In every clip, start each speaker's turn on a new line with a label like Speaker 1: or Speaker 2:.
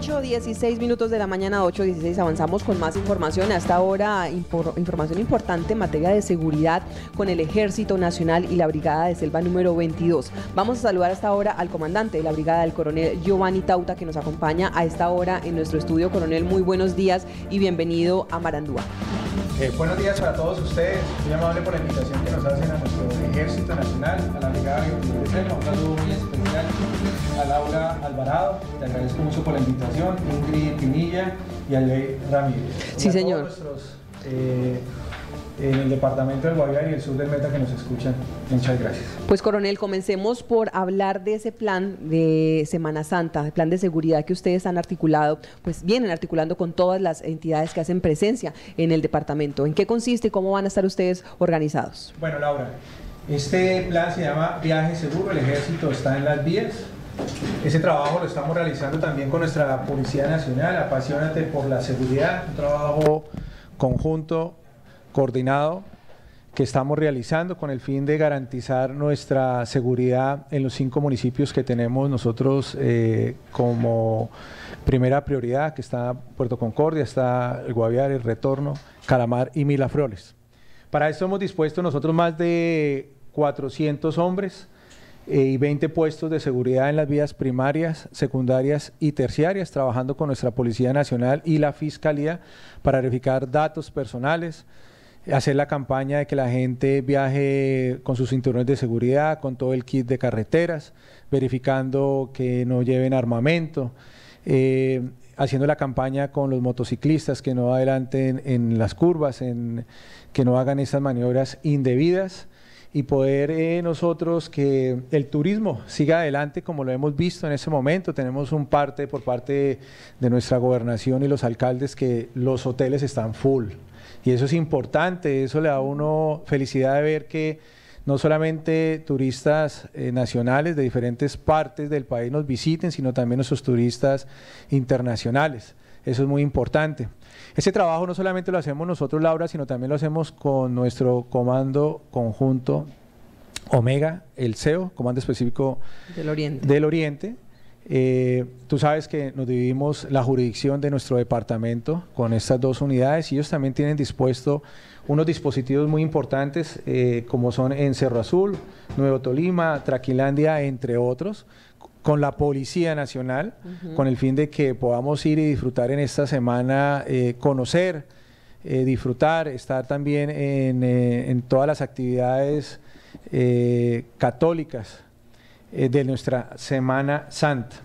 Speaker 1: 8.16 minutos de la mañana, 8.16. Avanzamos con más información. Hasta ahora, hora información importante en materia de seguridad con el Ejército Nacional y la Brigada de Selva número 22. Vamos a saludar hasta ahora al comandante de la Brigada, el coronel Giovanni Tauta, que nos acompaña a esta hora en nuestro estudio. Coronel, muy buenos días y bienvenido a Marandúa.
Speaker 2: Eh, buenos días para todos ustedes. Muy amable por la invitación que nos hacen a nuestro Ejército Nacional, a la Brigada de Selva. Un saludo a Laura Alvarado, te agradezco mucho por la invitación, Ingrid Tinilla y a Ale Ramírez. Sí, señor. Eh, en el departamento del Guaviare y el sur del Meta que nos escuchan. Muchas gracias.
Speaker 1: Pues coronel, comencemos por hablar de ese plan de Semana Santa, plan de seguridad que ustedes han articulado, pues vienen articulando con todas las entidades que hacen presencia en el departamento. ¿En qué consiste y cómo van a estar ustedes organizados?
Speaker 2: Bueno, Laura, este plan se llama Viaje Seguro, el ejército está en las vías. Ese trabajo lo estamos realizando también con nuestra Policía Nacional, Apasionate por la Seguridad, un trabajo conjunto, coordinado, que estamos realizando con el fin de garantizar nuestra seguridad en los cinco municipios que tenemos nosotros eh, como primera prioridad, que está Puerto Concordia, está el Guaviare, el Retorno, Calamar y Milaflores. Para esto hemos dispuesto nosotros más de 400 hombres eh, y 20 puestos de seguridad en las vías primarias, secundarias y terciarias, trabajando con nuestra Policía Nacional y la Fiscalía para verificar datos personales, hacer la campaña de que la gente viaje con sus cinturones de seguridad, con todo el kit de carreteras, verificando que no lleven armamento. Eh, haciendo la campaña con los motociclistas que no adelanten en las curvas, en, que no hagan esas maniobras indebidas y poder eh, nosotros que el turismo siga adelante como lo hemos visto en ese momento. Tenemos un parte por parte de nuestra gobernación y los alcaldes que los hoteles están full. Y eso es importante, eso le da a uno felicidad de ver que no solamente turistas eh, nacionales de diferentes partes del país nos visiten, sino también nuestros turistas internacionales. Eso es muy importante. Este trabajo no solamente lo hacemos nosotros, Laura, sino también lo hacemos con nuestro comando conjunto Omega, el CEO, Comando Específico del Oriente. Eh, tú sabes que nos dividimos la jurisdicción de nuestro departamento con estas dos unidades y ellos también tienen dispuesto unos dispositivos muy importantes eh, como son en Cerro Azul, Nuevo Tolima, Traquilandia, entre otros con la Policía Nacional, con el fin de que podamos ir y disfrutar en esta semana, eh, conocer, eh, disfrutar, estar también en, eh, todas las actividades católicas de nuestra Semana Santa.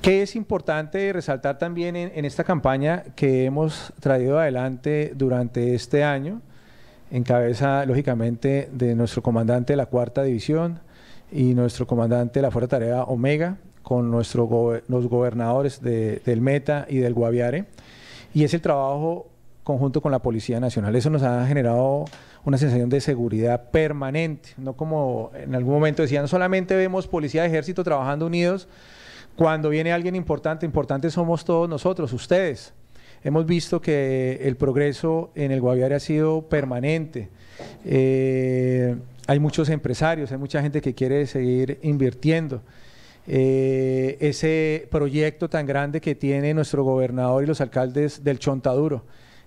Speaker 2: Que es importante resaltar también en, en esta campaña que hemos traído adelante durante este año, en cabeza, lógicamente, de nuestro comandante de la Cuarta División, y nuestro comandante de la Fuerza Tarea Omega, con nuestros los gobernadores del Meta y del Guaviare. Y es el trabajo conjunto con la Policía Nacional. Eso nos ha generado una sensación de seguridad permanente, no como en algún momento decían, solamente vemos policía y ejército trabajando unidos, cuando viene alguien importante, importante somos todos nosotros, ustedes. Hemos visto que el progreso en el Guaviare ha sido permanente. Eh, hay muchos empresarios, hay mucha gente que quiere seguir invirtiendo. Eh, ese proyecto tan grande que tiene nuestro gobernador y los alcaldes del Chontaduro,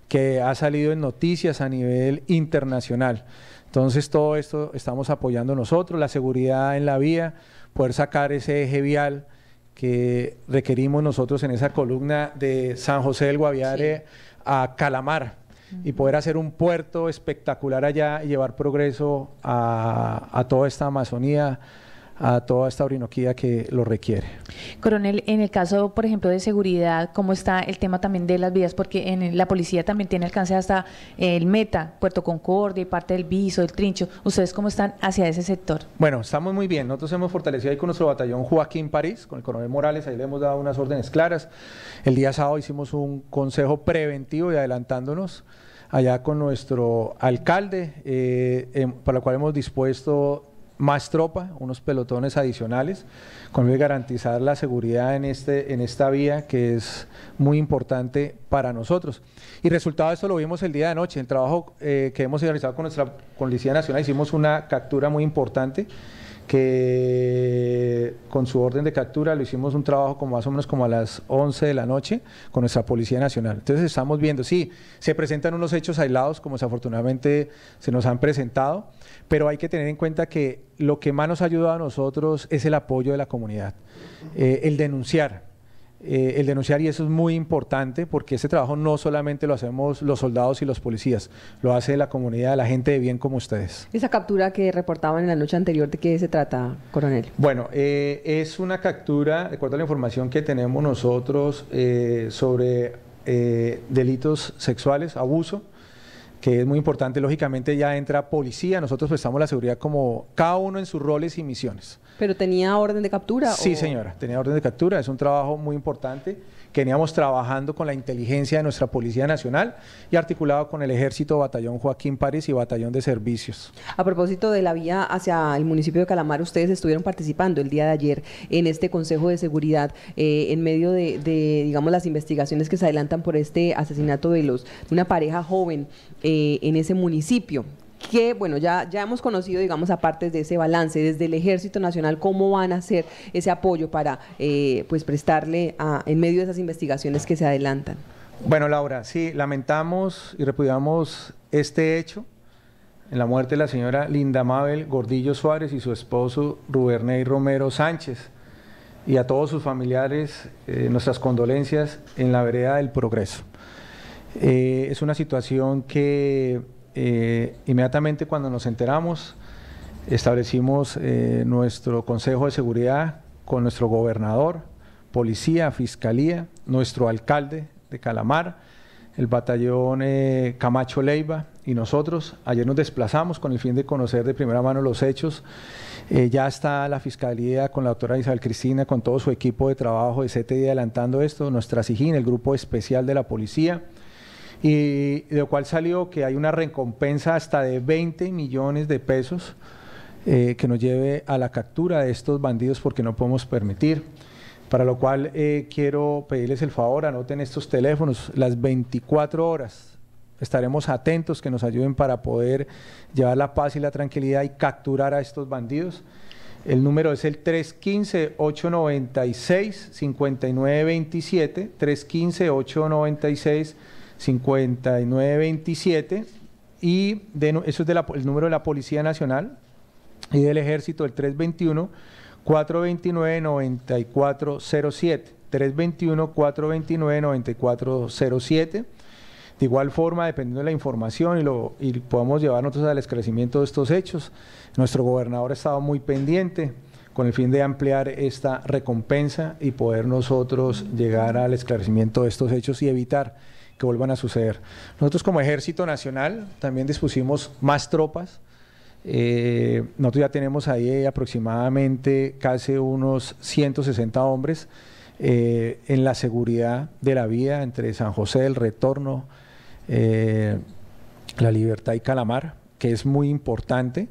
Speaker 2: que ha salido en noticias a nivel internacional. Entonces todo esto estamos apoyando nosotros, la seguridad en la vía, poder sacar ese eje vial que requerimos nosotros en esa columna de San José del Guaviare a Calamar y poder hacer un puerto espectacular allá y llevar progreso a, toda esta Amazonía a toda esta orinoquía que lo requiere.
Speaker 3: Coronel, en el caso, por ejemplo, de seguridad, ¿cómo está el tema también de las vías? Porque en la policía también tiene alcance hasta el Meta, Puerto Concordia y parte del Viso, el Trincho. ¿Ustedes cómo están hacia ese sector?
Speaker 2: Bueno, estamos muy bien. Nosotros hemos fortalecido ahí con nuestro batallón Joaquín París, con el coronel Morales, ahí le hemos dado unas órdenes claras. El día sábado hicimos un consejo preventivo y adelantándonos allá con nuestro alcalde, eh, em, para lo cual hemos dispuesto más tropa, unos pelotones adicionales, con el garantizar la seguridad en, este, en esta vía que es muy importante para nosotros. Y resultado de esto lo vimos el día de anoche, el trabajo eh, que hemos realizado con nuestra Policía Nacional, hicimos una captura muy importante que con su orden de captura lo hicimos un trabajo como más o menos como a las 11 de la noche con nuestra Policía Nacional. Entonces estamos viendo, sí, se presentan unos hechos aislados como desafortunadamente se nos han presentado, pero hay que tener en cuenta que lo que más nos ha ayudado a nosotros es el apoyo de la comunidad, eh, el denunciar eh, el denunciar y eso es muy importante porque ese trabajo no solamente lo hacemos los soldados y los policías, lo hace la comunidad, la gente de bien como ustedes.
Speaker 1: Esa captura que reportaban en la noche anterior, ¿de qué se trata,
Speaker 2: coronel? Bueno, eh, es una captura, de acuerdo a la información que tenemos nosotros eh, sobre delitos sexuales, abuso, que es muy importante, lógicamente ya entra policía, nosotros prestamos la seguridad como cada uno en sus roles y misiones.
Speaker 1: ¿Pero tenía orden de captura? Sí, señora,
Speaker 2: tenía orden de captura. Es un trabajo muy importante que veníamos trabajando con la inteligencia de nuestra Policía Nacional y articulado con el Ejército Batallón Joaquín París y Batallón de Servicios.
Speaker 1: A propósito de la vía hacia el municipio de Calamar, ustedes estuvieron participando el día de ayer en este Consejo de Seguridad eh, en medio de, digamos, las investigaciones que se adelantan por este asesinato de los una pareja joven eh, en ese municipio que, bueno, ya, ya hemos conocido, digamos, aparte de ese balance, desde el Ejército Nacional, cómo van a hacer ese apoyo para, eh, pues, prestarle a, en medio de esas investigaciones que se adelantan?
Speaker 2: Bueno, Laura, sí, lamentamos y repudiamos este hecho en la muerte de la señora Linda Mabel Gordillo Suárez y su esposo Ruberney Romero Sánchez y a todos sus familiares eh, nuestras condolencias en la vereda del progreso. Eh, es una situación que eh, inmediatamente cuando nos enteramos, establecimos eh, nuestro Consejo de Seguridad con nuestro gobernador, policía, fiscalía, nuestro alcalde de Calamar, el batallón eh, Camacho Leiva y nosotros. Ayer nos desplazamos con el fin de conocer de primera mano los hechos. ya está la Fiscalía con la doctora Isabel Cristina, con todo su equipo de trabajo de CTI adelantando esto, nuestra SIGIN, el grupo especial de la policía, y de lo cual salió que hay una recompensa hasta de 20 millones de pesos eh, que nos lleve a la captura de estos bandidos porque no podemos permitir. Para lo cual eh, quiero pedirles el favor, anoten estos teléfonos las 24 horas. Estaremos atentos que nos ayuden para poder llevar la paz y la tranquilidad y capturar a estos bandidos. El número es el 315-896-5927, 315 896 5927 y de, eso es de el número de la Policía Nacional y del Ejército el 321 429 9407 321 429 9407 de igual forma, dependiendo de la información y, lo, y podamos llevar nosotros al esclarecimiento de estos hechos, nuestro gobernador ha estado muy pendiente con el fin de ampliar esta recompensa y poder nosotros llegar al esclarecimiento de estos hechos y evitar que vuelvan a suceder. Nosotros como Ejército Nacional también dispusimos más tropas. Eh, nosotros ya tenemos ahí aproximadamente casi unos 160 hombres eh, en la seguridad de la vía entre San José el Retorno, eh, La Libertad y Calamar, que es muy importante,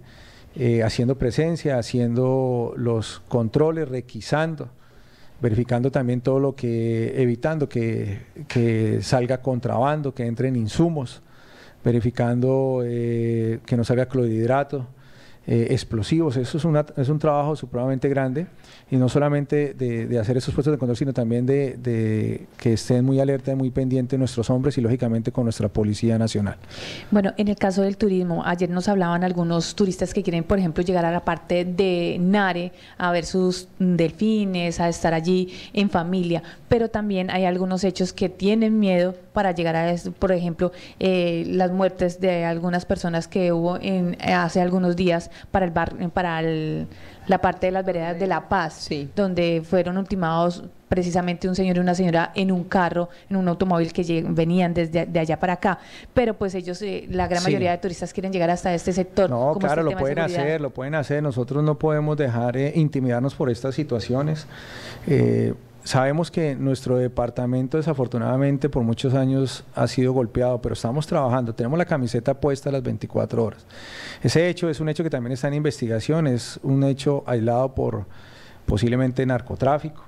Speaker 2: haciendo presencia, haciendo los controles, requisando verificando también todo lo que, evitando que, salga contrabando, que entren insumos, verificando eh, que no salga clorhidrato, eh, explosivos. Eso es, una, es un trabajo supremamente grande y no solamente de, hacer esos puestos de control, sino también de, de que estén muy alerta y muy pendientes nuestros hombres y lógicamente con nuestra Policía Nacional.
Speaker 3: Bueno, en el caso del turismo, ayer nos hablaban algunos turistas que quieren, por ejemplo, llegar a la parte de Nare a ver sus delfines, a estar allí en familia, pero también hay algunos hechos que tienen miedo para llegar a, por ejemplo, eh, las muertes de algunas personas que hubo en, hace algunos días para el bar, para la parte de las veredas de La Paz, donde fueron ultimados precisamente un señor y una señora en un carro, en un automóvil que venían desde de allá para acá. Pero pues ellos, eh, la gran mayoría de turistas quieren llegar hasta este sector. No, este claro, lo pueden hacer,
Speaker 2: lo pueden hacer. Nosotros no podemos dejar eh, intimidarnos por estas situaciones. Eh, Sabemos que nuestro departamento desafortunadamente por muchos años ha sido golpeado, pero estamos trabajando, tenemos la camiseta puesta las 24 horas. Ese hecho es un hecho que también está en investigación, es un hecho aislado por posiblemente narcotráfico,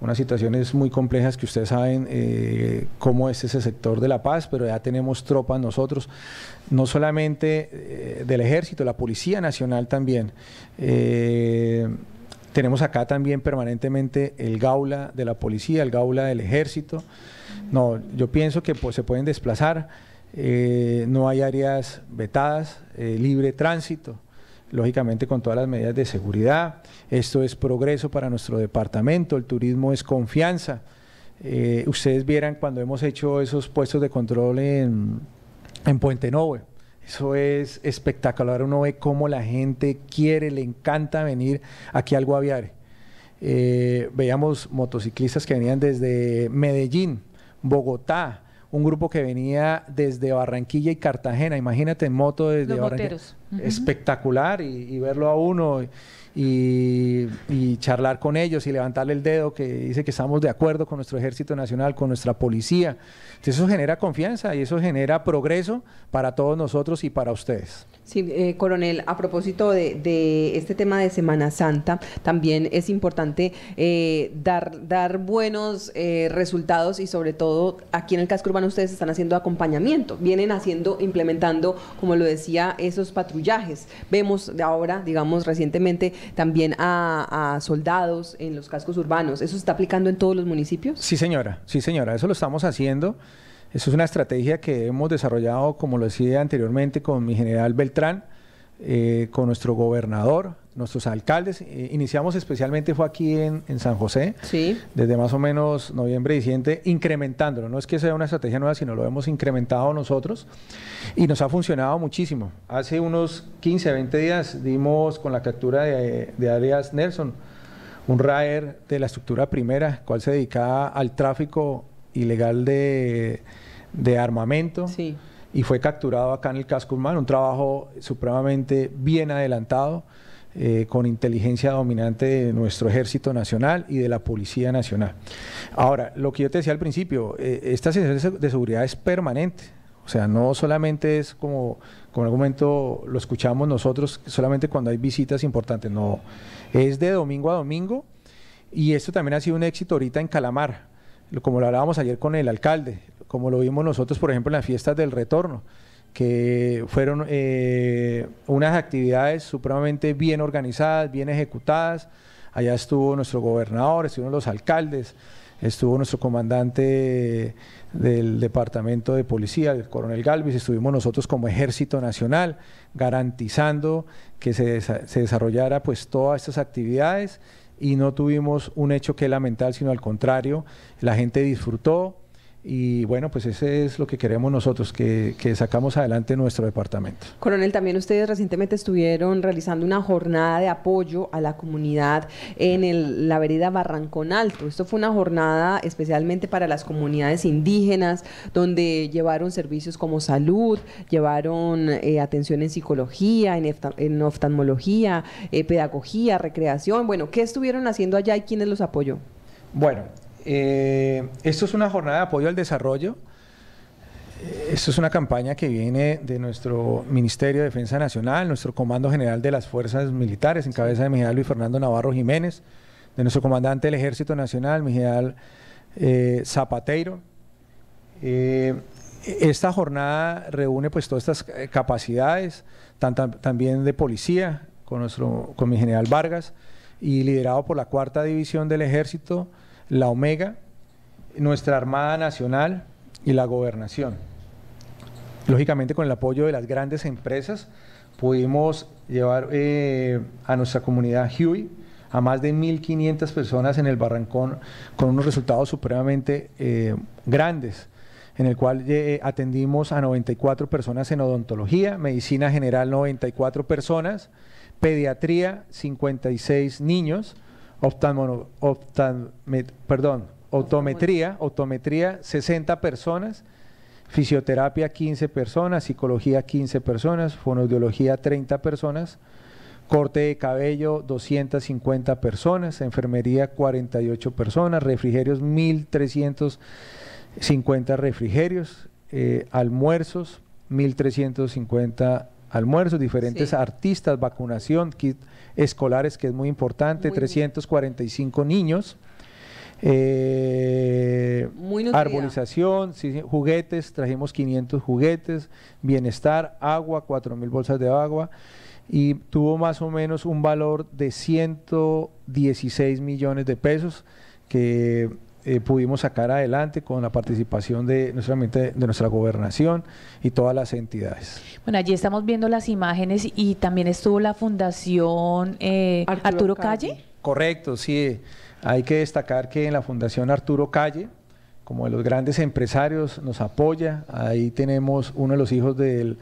Speaker 2: unas situaciones muy complejas que ustedes saben eh, cómo es ese sector de La Paz, pero ya tenemos tropas nosotros, no solamente eh, del ejército, la Policía Nacional también. Eh, tenemos acá también permanentemente el gaula de la policía, el gaula del ejército. No, yo pienso que pues, se pueden desplazar, eh, no hay áreas vetadas, eh, libre tránsito, lógicamente con todas las medidas de seguridad. Esto es progreso para nuestro departamento, el turismo es confianza. Eh, ustedes vieran cuando hemos hecho esos puestos de control en, en Puente Novo eso es espectacular. Uno ve cómo la gente quiere, le encanta venir aquí al Guaviare. Eh, veíamos motociclistas que venían desde Medellín, Bogotá, un grupo que venía desde Barranquilla y Cartagena. Imagínate moto desde Barranquilla. Espectacular y, verlo a uno y, charlar con ellos y levantarle el dedo que dice que estamos de acuerdo con nuestro Ejército Nacional, con nuestra policía. Entonces eso genera confianza y eso genera progreso para todos nosotros y para ustedes.
Speaker 1: Sí, eh, coronel, a propósito de, este tema de Semana Santa, también es importante eh, dar, dar buenos eh, resultados y sobre todo aquí en el casco urbano ustedes están haciendo acompañamiento, vienen haciendo, implementando, como lo decía, esos patrullajes. Vemos ahora, digamos, recientemente también a, a soldados en los cascos urbanos. ¿Eso se está aplicando en
Speaker 2: todos los municipios? Sí, señora, sí, señora, eso lo estamos haciendo. Esa es una estrategia que hemos desarrollado, como lo decía anteriormente, con mi general Beltrán, eh, con nuestro gobernador, nuestros alcaldes. Eh, iniciamos especialmente, fue aquí en, San José, desde más o menos noviembre, diciembre, incrementándolo. No es que sea una estrategia nueva, sino lo hemos incrementado nosotros y nos ha funcionado muchísimo. Hace unos 15, 20 días dimos con la captura de, de Nelson, un RAER de la estructura primera, cual se dedicaba al tráfico ilegal de de armamento. Y fue capturado acá en el casco humano, un trabajo supremamente bien adelantado, eh, con inteligencia dominante de nuestro Ejército Nacional y de la Policía Nacional. Ahora, lo que yo te decía al principio, eh, esta situación de seguridad es permanente. O sea, no solamente es como, como en algún momento lo escuchamos nosotros, solamente cuando hay visitas importantes, no. Es de domingo a domingo y esto también ha sido un éxito ahorita en Calamar. Como lo hablábamos ayer con el alcalde, como lo vimos nosotros, por ejemplo, en las fiestas del retorno, que fueron eh, unas actividades supremamente bien organizadas, bien ejecutadas. Allá estuvo nuestro gobernador, estuvieron los alcaldes, estuvo nuestro comandante del departamento de policía, el coronel Galvis, estuvimos nosotros como ejército nacional garantizando que se, se desarrollara pues todas estas actividades y no tuvimos un hecho que lamentar, sino al contrario, la gente disfrutó, y bueno, pues ese es lo que queremos nosotros, que, sacamos adelante nuestro departamento.
Speaker 1: Coronel, también ustedes recientemente estuvieron realizando una jornada de apoyo a la comunidad en la vereda Barrancón Alto. Esto fue una jornada especialmente para las comunidades indígenas, donde llevaron servicios como salud, llevaron eh, atención en psicología, en, oftalmología, eh, pedagogía, recreación. Bueno, ¿qué estuvieron haciendo allá y quiénes los apoyó?
Speaker 2: Bueno, eh, esto es una jornada de apoyo al desarrollo. Eh, esto es una campaña que viene de nuestro Ministerio de Defensa Nacional, nuestro Comando General de las Fuerzas Militares, en cabeza de mi general Luis Fernando Navarro Jiménez, de nuestro comandante del Ejército Nacional, mi general eh, Zapateiro. Eh, esta jornada reúne pues todas estas capacidades, también de policía, con, nuestro, con mi general Vargas, y liderado por la Cuarta División del Ejército, la Omega, nuestra Armada Nacional y la Gobernación. Lógicamente con el apoyo de las grandes empresas pudimos llevar eh, a nuestra comunidad Huey a más de 1.500 personas en el Barrancón con unos resultados supremamente eh, grandes en el cual eh, atendimos a 94 personas en odontología, medicina general 94 personas, pediatría 56 niños, perdón, optometría, 60 personas, fisioterapia 15 personas, psicología 15 personas, fonoaudiología 30 personas, corte de cabello 250 personas, enfermería 48 personas, refrigerios 1350 refrigerios, eh, almuerzos 1350 almuerzos, diferentes artistas, vacunación, kit escolares, que es muy importante, 345 niños. Eh, arbolización, juguetes, trajimos 500 juguetes, bienestar, agua, 4 mil bolsas de agua y tuvo más o menos un valor de 116 millones de pesos que eh, pudimos sacar adelante con la participación de nuestra, de nuestra gobernación y todas las entidades.
Speaker 3: Bueno, allí estamos viendo las imágenes y también estuvo la Fundación eh, Arturo, Calle.
Speaker 2: Correcto, sí. Hay que destacar que en la Fundación Arturo Calle, como de los grandes empresarios, nos apoya. Ahí tenemos uno de los hijos del,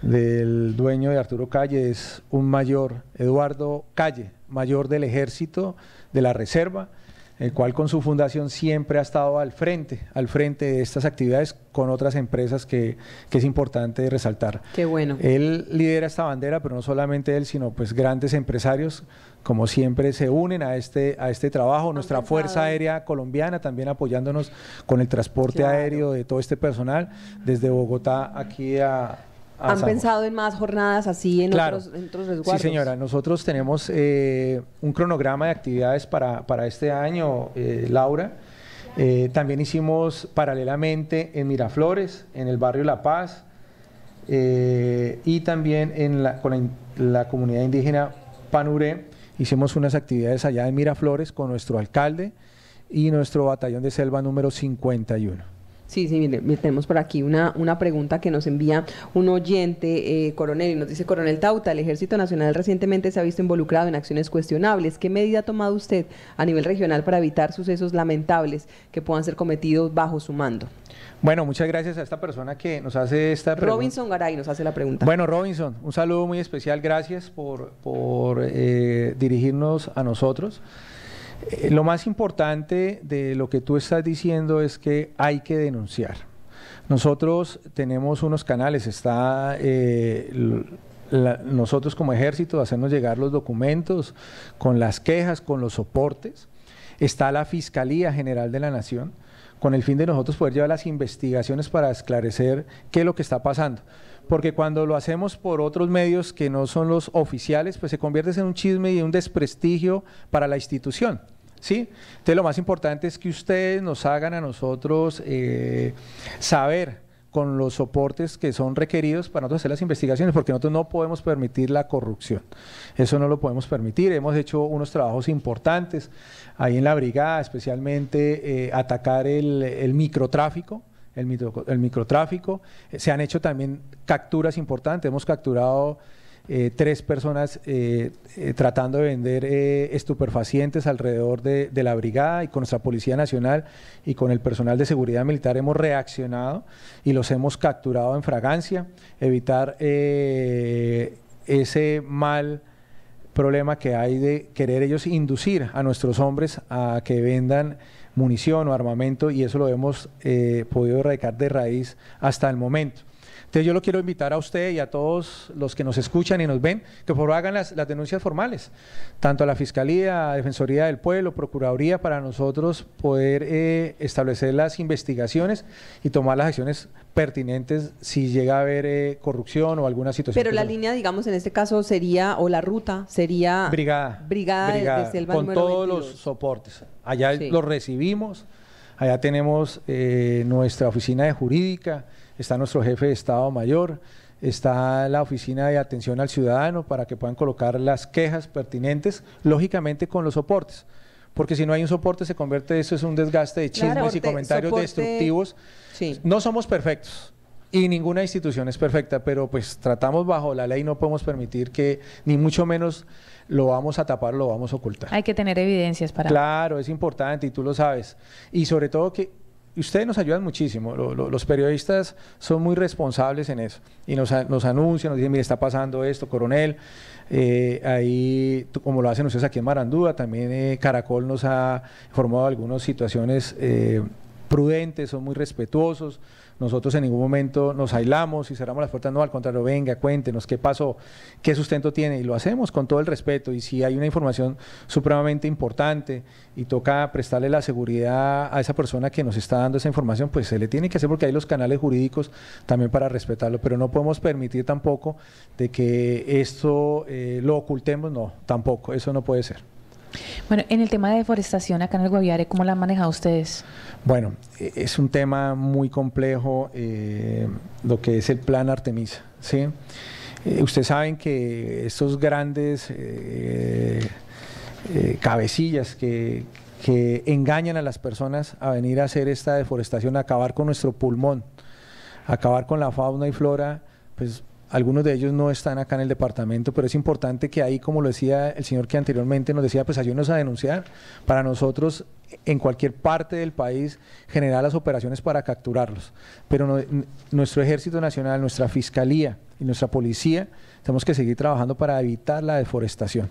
Speaker 2: del dueño de Arturo Calle, es un mayor, Eduardo Calle, mayor del ejército de la Reserva el cual con su fundación siempre ha estado al frente, al frente de estas actividades con otras empresas que, es importante resaltar. Qué bueno. Él lidera esta bandera, pero no solamente él, sino pues grandes empresarios, como siempre, se unen a este, a este trabajo. Nuestra Fuerza Aérea Colombiana también apoyándonos con el transporte aéreo de todo este personal, desde Bogotá aquí a, ¿Han pensado
Speaker 1: en más jornadas así en, otros, resguardos? Sí, señora.
Speaker 2: Nosotros tenemos eh, un cronograma de actividades para, este año, eh, Laura. Eh, también hicimos paralelamente en Miraflores, en el barrio La Paz y también en la, con la, la comunidad indígena Panuré. Hicimos unas actividades allá en Miraflores con nuestro alcalde y nuestro batallón de selva número 51.
Speaker 1: Sí, sí, tenemos por aquí una, pregunta que nos envía un oyente, eh, coronel, y nos dice, coronel Tauta, el Ejército Nacional recientemente se ha visto involucrado en acciones cuestionables. ¿Qué medida ha tomado usted a nivel regional para evitar sucesos lamentables
Speaker 2: que puedan ser cometidos bajo su mando? Bueno, muchas gracias a esta persona que nos hace esta pregunta. Robinson
Speaker 1: Garay nos hace la pregunta.
Speaker 2: Bueno, Robinson, un saludo muy especial, gracias por, eh, dirigirnos a nosotros. Eh, lo más importante de lo que tú estás diciendo es que hay que denunciar. Nosotros tenemos unos canales, está eh, nosotros como ejército hacernos llegar los documentos con las quejas, con los soportes. Está la Fiscalía General de la Nación con el fin de nosotros poder llevar las investigaciones para esclarecer qué es lo que está pasando. Porque cuando lo hacemos por otros medios que no son los oficiales, pues se convierte en un chisme y un desprestigio para la institución. ¿sí? Entonces lo más importante es que ustedes nos hagan a nosotros eh, saber con los soportes que son requeridos para nosotros hacer las investigaciones, porque nosotros no podemos permitir la corrupción. Eso no lo podemos permitir. Hemos hecho unos trabajos importantes ahí en la brigada, especialmente eh, atacar el, microtráfico. El, el, microtráfico. Se han hecho también capturas importantes. Hemos capturado eh, tres personas eh, eh, tratando de vender estupefacientes alrededor de, de, la brigada y con nuestra Policía Nacional y con el personal de seguridad militar hemos reaccionado y los hemos capturado en fragancia, evitar ese mal problema que hay de querer ellos inducir a nuestros hombres a que vendan munición o armamento y eso lo hemos podido erradicar de raíz hasta el momento. Entonces yo lo quiero invitar a usted y a todos los que nos escuchan y nos ven, que por favor hagan las, denuncias formales, tanto a la Fiscalía, a Defensoría del Pueblo, Procuraduría, para nosotros poder eh, establecer las investigaciones y tomar las acciones pertinentes si llega a haber eh, corrupción o alguna situación. Pero la
Speaker 1: línea, digamos, en este caso sería, o la ruta sería... Brigada.
Speaker 2: Brigada, brigada de, Con todos los soportes. Allá los recibimos, allá tenemos eh, nuestra oficina de jurídica, está nuestro jefe de Estado Mayor, está la oficina de atención al ciudadano para que puedan colocar las quejas pertinentes, lógicamente con los soportes, porque si no hay un soporte se convierte eso es un desgaste de chismes y comentarios destructivos. No somos perfectos. Y ninguna institución es perfecta, pero pues tratamos bajo la ley, no podemos permitir que, ni mucho menos lo vamos a tapar, lo vamos a ocultar.
Speaker 3: Hay que tener evidencias para...
Speaker 2: Claro, es importante y tú lo sabes. Y sobre todo que ustedes nos ayudan muchísimo, los periodistas son muy responsables en eso y nos, anuncian, nos dicen, mire, está pasando esto, coronel, eh, ahí, como lo hacen ustedes aquí en Marandúa, también eh, Caracol nos ha formado algunas situaciones eh, prudentes, son muy respetuosos, nosotros en ningún momento nos aislamos y cerramos las puertas, no, al contrario, venga, cuéntenos qué pasó, qué sustento tiene, y lo hacemos con todo el respeto. Y si hay una información supremamente importante y toca prestarle la seguridad a esa persona que nos está dando esa información, pues se le tiene que hacer porque hay los canales jurídicos también para respetarlo, pero no podemos permitir tampoco de que esto eh, lo ocultemos, no, tampoco, eso no puede ser.
Speaker 3: Bueno, en el tema de deforestación acá en el Guaviare, ¿cómo la han manejado
Speaker 2: ustedes? Bueno, e-, es un tema muy complejo eh, lo que es el plan Artemisa. ¿sí? Eh, ustedes saben que estos grandes eh, cabecillas que, que, engañan a las personas a venir a hacer esta deforestación, a acabar con nuestro pulmón, acabar con la fauna y flora, pues algunos de ellos no están acá en el departamento, pero es importante que ahí, como lo decía el señor que anteriormente nos decía, pues ayúdenos a denunciar. Para nosotros, en cualquier parte del país, generar las operaciones para capturarlos. Pero nuestro Ejército Nacional, nuestra Fiscalía y nuestra Policía tenemos que seguir trabajando para evitar la deforestación.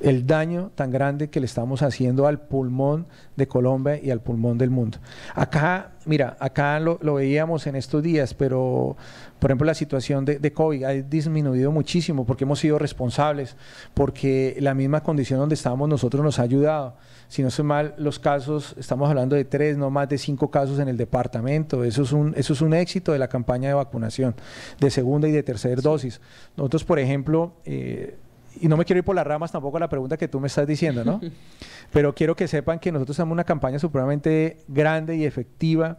Speaker 2: El daño tan grande que le estamos haciendo al pulmón de Colombia y al pulmón del mundo. Acá, mira, acá lo, veíamos en estos días, pero por ejemplo la situación de, COVID ha disminuido muchísimo porque hemos sido responsables, porque la misma condición donde estábamos nosotros nos ha ayudado. Si no son mal, los casos, estamos hablando de tres, no más de cinco casos en el departamento. Eso es un, eso es un éxito de la campaña de vacunación, de segunda y de tercera dosis. Nosotros por ejemplo, eh, y no me quiero ir por las ramas tampoco a la pregunta que tú me estás diciendo, ¿no? Pero quiero que sepan que nosotros tenemos una campaña supremamente grande y efectiva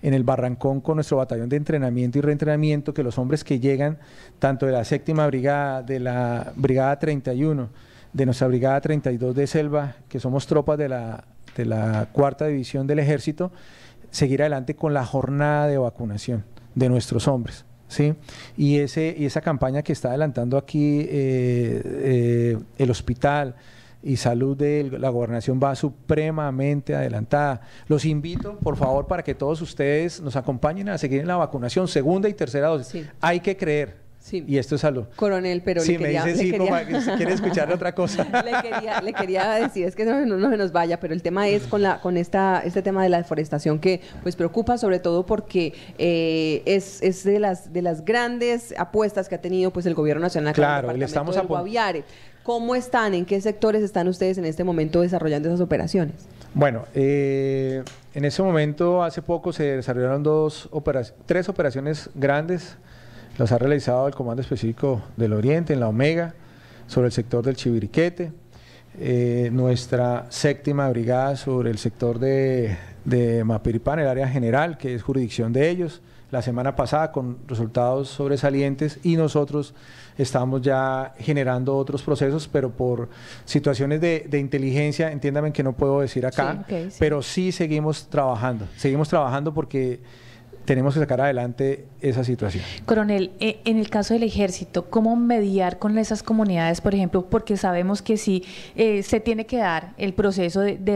Speaker 2: en el Barrancón con nuestro batallón de entrenamiento y reentrenamiento, que los hombres que llegan, tanto de la séptima brigada, de la brigada 31, de nuestra brigada 32 de Selva, que somos tropas de la, de la cuarta división del ejército, seguir adelante con la jornada de vacunación de nuestros hombres. ¿sí? Y, ese, y esa campaña que está adelantando aquí eh, eh, el hospital y salud de la gobernación va supremamente adelantada. Los invito, por favor, para que todos ustedes nos acompañen a seguir en la vacunación, segunda y tercera dosis. Hay que creer, Sí. Y esto es algo
Speaker 1: Coronel, pero le quería, me quiere escuchar
Speaker 2: otra cosa.
Speaker 1: le, quería, decir, es que no, se nos vaya, pero el tema es con la con esta este tema de la deforestación que pues preocupa sobre todo porque eh, es, de las de las grandes apuestas que ha tenido pues el gobierno nacional. Claro, le estamos ¿Cómo están? ¿En qué sectores están ustedes en este momento desarrollando esas operaciones?
Speaker 2: Bueno, eh, en ese momento hace poco se desarrollaron dos operaciones, tres operaciones grandes las ha realizado el Comando Específico del Oriente, en la Omega, sobre el sector del Chiviriquete, eh, nuestra séptima brigada sobre el sector de, Mapiripán, el área general, que es jurisdicción de ellos, la semana pasada con resultados sobresalientes y nosotros estamos ya generando otros procesos, pero por situaciones de, inteligencia, entiéndame que no puedo decir acá, pero sí seguimos trabajando, seguimos trabajando porque tenemos que sacar adelante esa situación.
Speaker 3: Coronel, eh, en el caso del ejército, ¿cómo mediar con esas comunidades, por ejemplo? Porque sabemos que sí eh, se tiene que dar el proceso de, de,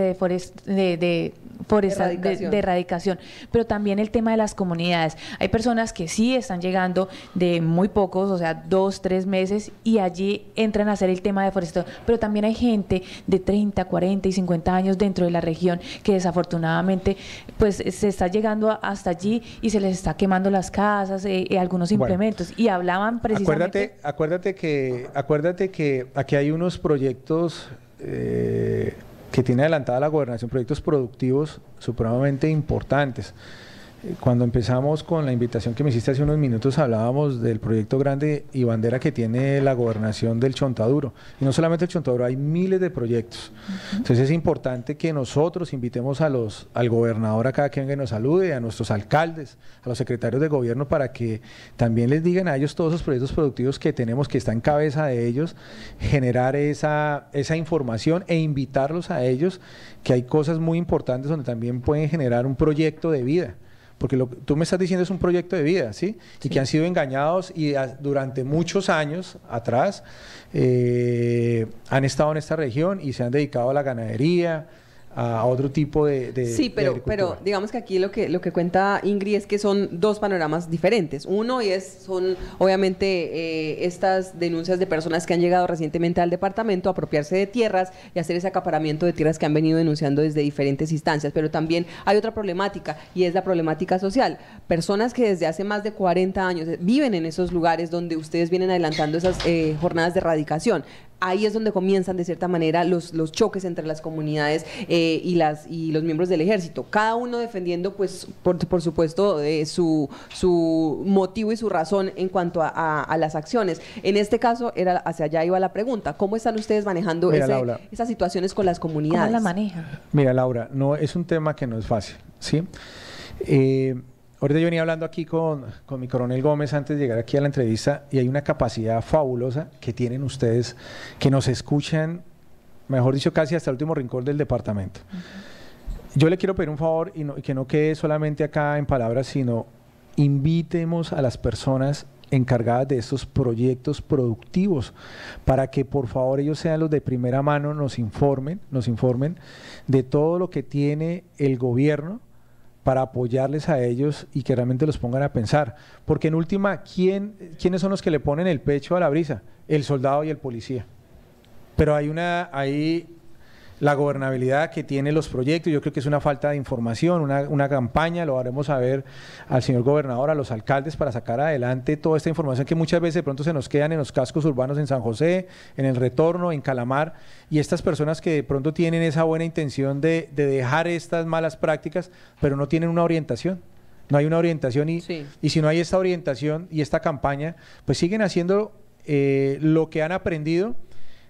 Speaker 3: de, por esa De, erradicación. Pero también el tema de las comunidades. Hay personas que sí están llegando de muy pocos, o sea, dos, tres meses, y allí entran a hacer el tema de forestación. Pero también hay gente de 30, 40 y 50 años dentro de la región que desafortunadamente pues se está llegando hasta allí y se les está quemando las casas, y eh, eh, algunos implementos. y hablaban precisamente... Acuérdate,
Speaker 2: acuérdate, que, acuérdate que aquí hay unos proyectos... Eh, que tiene adelantada la gobernación proyectos productivos supremamente importantes. Cuando empezamos con la invitación que me hiciste hace unos minutos, hablábamos del proyecto grande y bandera que tiene la gobernación del Chontaduro. Y no solamente el Chontaduro, hay miles de proyectos. Entonces es importante que nosotros invitemos al gobernador a cada quien que nos salude, a nuestros alcaldes, a los secretarios de gobierno, para que también les digan a ellos todos esos proyectos productivos que tenemos, que está en cabeza de ellos, generar esa información e invitarlos a ellos, que hay cosas muy importantes donde también pueden generar un proyecto de vida porque lo que tú me estás diciendo es un proyecto de vida, ¿sí? Y que han sido engañados y durante muchos años atrás eh, han estado en esta región y se han dedicado a la ganadería, a otro tipo de, sí pero pero
Speaker 1: digamos que aquí lo que lo que cuenta Ingrid es que son dos panoramas diferentes uno es son obviamente eh, estas denuncias de personas que han llegado recientemente al departamento a apropiarse de tierras y hacer ese acaparamiento de tierras que han venido denunciando desde diferentes instancias pero también hay otra problemática y es la problemática social personas que desde hace más de 40 años viven en esos lugares donde ustedes vienen adelantando esas eh, jornadas de erradicación ahí es donde comienzan de cierta manera los, choques entre las comunidades eh, y, las, y los miembros del ejército, cada uno defendiendo pues por, por supuesto eh, su, su motivo y su razón en cuanto a, las acciones. En este caso era hacia allá iba la pregunta, ¿cómo están ustedes manejando esas situaciones con las comunidades? la
Speaker 2: Mira Laura, no es un tema que no es fácil, ¿sí? Eh, Ahorita yo venía hablando aquí con, mi coronel Gómez antes de llegar aquí a la entrevista y hay una capacidad fabulosa que tienen ustedes que nos escuchan, mejor dicho, casi hasta el último rincón del departamento. Yo le quiero pedir un favor y, y que no quede solamente acá en palabras, sino invitemos a las personas encargadas de estos proyectos productivos para que por favor ellos sean los de primera mano nos informen, nos informen de todo lo que tiene el gobierno para apoyarles a ellos y que realmente los pongan a pensar. Porque en última, ¿quién, ¿quiénes son los que le ponen el pecho a la brisa? El soldado y el policía. Pero hay, una, la gobernabilidad que tienen los proyectos. Yo creo que es una falta de información, una, campaña, lo haremos saber al señor gobernador, a los alcaldes para sacar adelante toda esta información que muchas veces de pronto se nos quedan en los cascos urbanos en San José, en el retorno, en Calamar, y estas personas que de pronto tienen esa buena intención de, dejar estas malas prácticas, pero no tienen una orientación no hay una orientación y, y, si no hay esta orientación y esta campaña, pues siguen haciendo eh, lo que han aprendido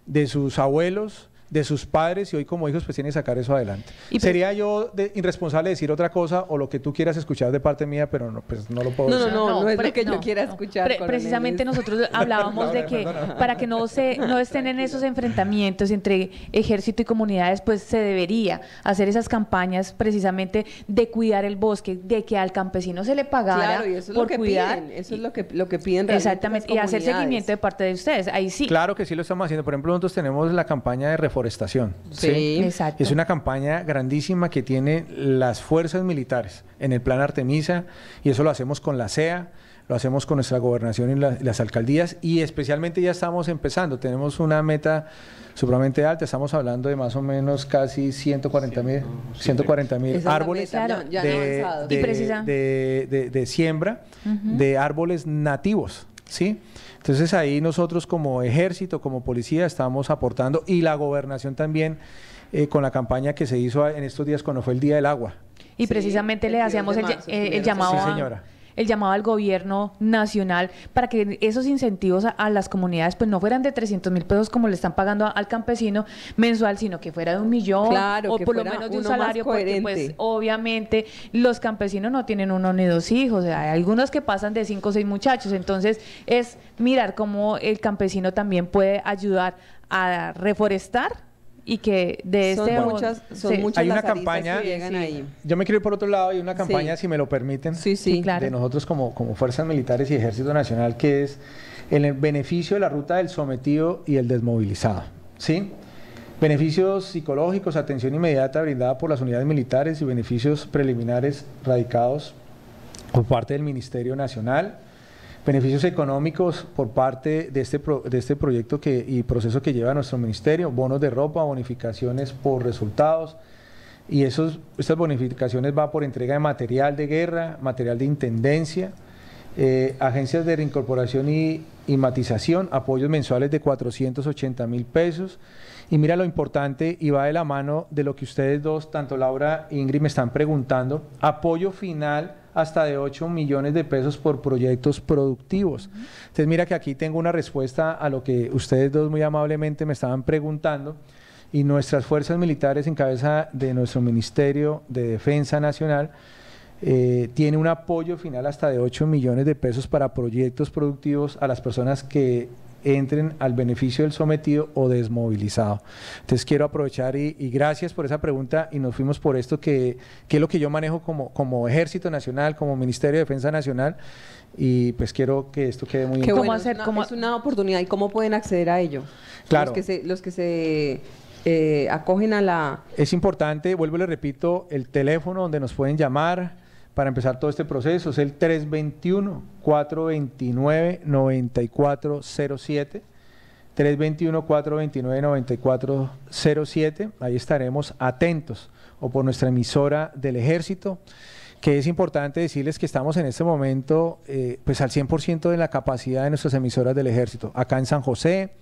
Speaker 2: de sus abuelos, de sus padres y hoy como hijos pues tienen que sacar eso adelante. Pues Sería yo irresponsable decir otra cosa o lo que tú quieras escuchar de parte mía, pero no, pues no lo puedo decir. No,
Speaker 1: no, no, es lo que yo quiera
Speaker 3: escuchar. precisamente nosotros hablábamos de que para que no, se, no estén en esos enfrentamientos entre ejército y comunidades, pues se debería hacer esas campañas precisamente de cuidar el bosque, de que al campesino se le pagara claro, y eso es lo que cuidar. Piden,
Speaker 1: eso es lo que, lo
Speaker 3: que piden Exactamente, y hacer seguimiento de parte de ustedes, ahí
Speaker 2: sí. Claro que sí lo estamos haciendo. Por ejemplo, nosotros tenemos la campaña de reforma Sí, exacto. Es una campaña grandísima que tiene las fuerzas militares en el plan Artemisa y eso lo hacemos con la CEA lo hacemos con nuestra gobernación y las alcaldías y especialmente ya estamos empezando, tenemos una meta supremamente alta, estamos hablando de más o menos casi 140 mil, árboles de, siembra de árboles nativos. ¿sí? Entonces ahí nosotros como ejército, como policía, estamos aportando y la gobernación también eh, con la campaña que se hizo en estos días cuando fue el Día del Agua.
Speaker 3: Y precisamente le hacíamos el, eh, llamado sí, señora el llamado al gobierno nacional para que esos incentivos a, las comunidades pues no fueran de 300 mil pesos como le están pagando al campesino mensual, sino que fuera de un millón o por lo menos de un salario, porque pues obviamente los campesinos no tienen uno ni dos hijos, hay algunos que pasan de cinco o seis muchachos, entonces es mirar cómo el campesino también puede ayudar a reforestar y que de este muchas hay una campaña
Speaker 2: yo me quiero ir por otro lado y una campaña si me lo permiten de nosotros como como fuerzas militares y ejército nacional que es en el beneficio de la ruta del sometido y el desmovilizado sí beneficios psicológicos atención inmediata brindada por las unidades militares y beneficios preliminares radicados por parte del ministerio nacional Beneficios económicos por parte de este, de este proyecto y proceso que lleva nuestro ministerio, bonos de ropa, bonificaciones por resultados, y esos, estas bonificaciones van por entrega de material de guerra, material de intendencia, eh, agencias de reincorporación y, y, matización, apoyos mensuales de 480 mil pesos. Y mira lo importante, y va de la mano de lo que ustedes dos, tanto Laura e Ingrid, me están preguntando, apoyo final hasta de 8 millones de pesos por proyectos productivos. Entonces, mira que aquí tengo una respuesta a lo que ustedes dos muy amablemente me estaban preguntando y nuestras fuerzas militares en cabeza de nuestro Ministerio de Defensa Nacional eh, tiene un apoyo final hasta de 8 millones de pesos para proyectos productivos a las personas que entren al beneficio del sometido o desmovilizado. Entonces quiero aprovechar y, gracias por esa pregunta y nos fuimos por esto que, es lo que yo manejo como, como Ejército Nacional, como Ministerio de Defensa Nacional y pues quiero que esto quede muy ¿Cómo
Speaker 1: ¿cómo? Es una oportunidad y cómo pueden acceder a ello. Claro. Los que se, los que se eh, acogen a la...
Speaker 2: Es importante, vuelvo y le repito, el teléfono donde nos pueden llamar, para empezar todo este proceso es el 321-429-9407. 321-429-9407. Ahí estaremos atentos o por nuestra emisora del ejército, que es importante decirles que estamos en este momento eh, pues al 100% de la capacidad de nuestras emisoras del ejército, acá en San José,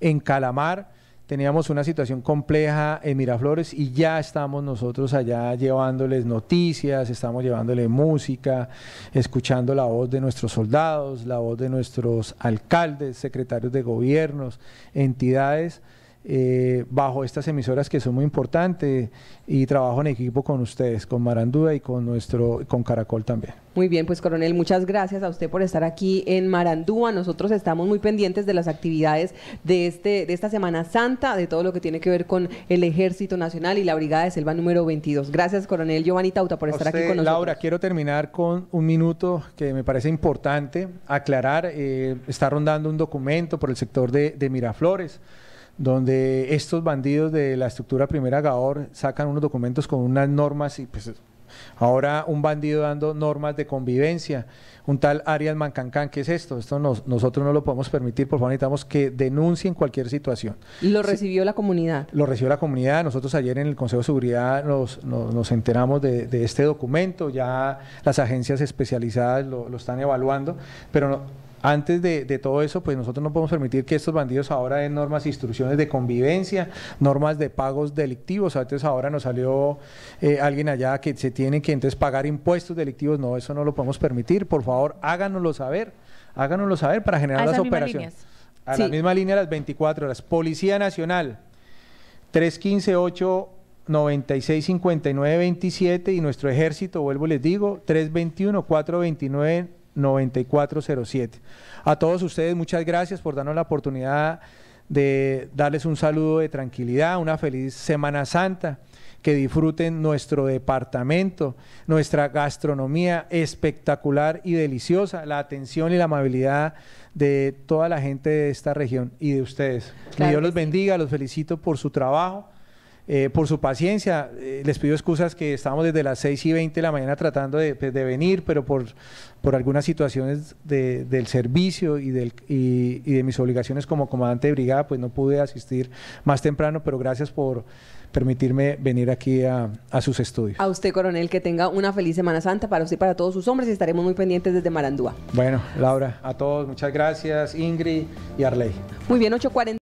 Speaker 2: en Calamar teníamos una situación compleja en Miraflores y ya estamos nosotros allá llevándoles noticias, estamos llevándoles música, escuchando la voz de nuestros soldados, la voz de nuestros alcaldes, secretarios de gobiernos, entidades eh, bajo estas emisoras que son muy importantes y trabajo en equipo con ustedes, con Marandúa y con nuestro, con Caracol también.
Speaker 1: Muy bien, pues coronel, muchas gracias a usted por estar aquí en Marandúa. Nosotros estamos muy pendientes de las actividades de este, de esta Semana Santa, de todo lo que tiene que ver con el Ejército Nacional y la Brigada de Selva número 22. Gracias, coronel Giovanni Tauta, por estar aquí con nosotros.
Speaker 2: Laura, quiero terminar con un minuto que me parece importante aclarar. Eh, está rondando un documento por el sector de Miraflores donde estos bandidos de la estructura primera Gahor sacan unos documentos con unas normas y pues ahora un bandido dando normas de convivencia, un tal Arias Mancancán, ¿qué es esto? Esto nosotros no lo podemos permitir, por favor necesitamos que denuncien cualquier situación.
Speaker 1: Lo recibió la comunidad.
Speaker 2: Lo recibió la comunidad, nosotros ayer en el Consejo de Seguridad nos, nos, enteramos de, este documento, ya las agencias especializadas lo están evaluando, pero no, antes de, todo eso, pues nosotros no podemos permitir que estos bandidos ahora den normas, e instrucciones de convivencia, normas de pagos delictivos. Antes ahora nos salió eh, alguien allá que se tiene que entonces pagar impuestos delictivos. No, eso no lo podemos permitir. Por favor, háganoslo saber, háganoslo saber para generar las operaciones. A la misma línea las 24 horas. Policía Nacional, 315 896 5927 y nuestro ejército, vuelvo y les digo, 321 429 9407. A todos ustedes, muchas gracias por darnos la oportunidad de darles un saludo de tranquilidad, una feliz Semana Santa, que disfruten nuestro departamento, nuestra gastronomía espectacular y deliciosa, la atención y la amabilidad de toda la gente de esta región y de ustedes. que Dios los bendiga, los felicito por su trabajo eh, por su paciencia. Eh, les pido excusas que estábamos desde las 6 y 20 de la mañana tratando pues, de, venir, pero por, por algunas situaciones del servicio y, de mis obligaciones como comandante de brigada, pues no pude asistir más temprano, pero gracias por permitirme venir aquí a, sus estudios.
Speaker 1: A usted, coronel, que tenga una feliz Semana Santa para usted y para todos sus hombres y estaremos muy pendientes desde Marandúa.
Speaker 2: Bueno, Laura, a todos, muchas gracias, Ingrid y Arley.
Speaker 1: Muy bien, 8.40.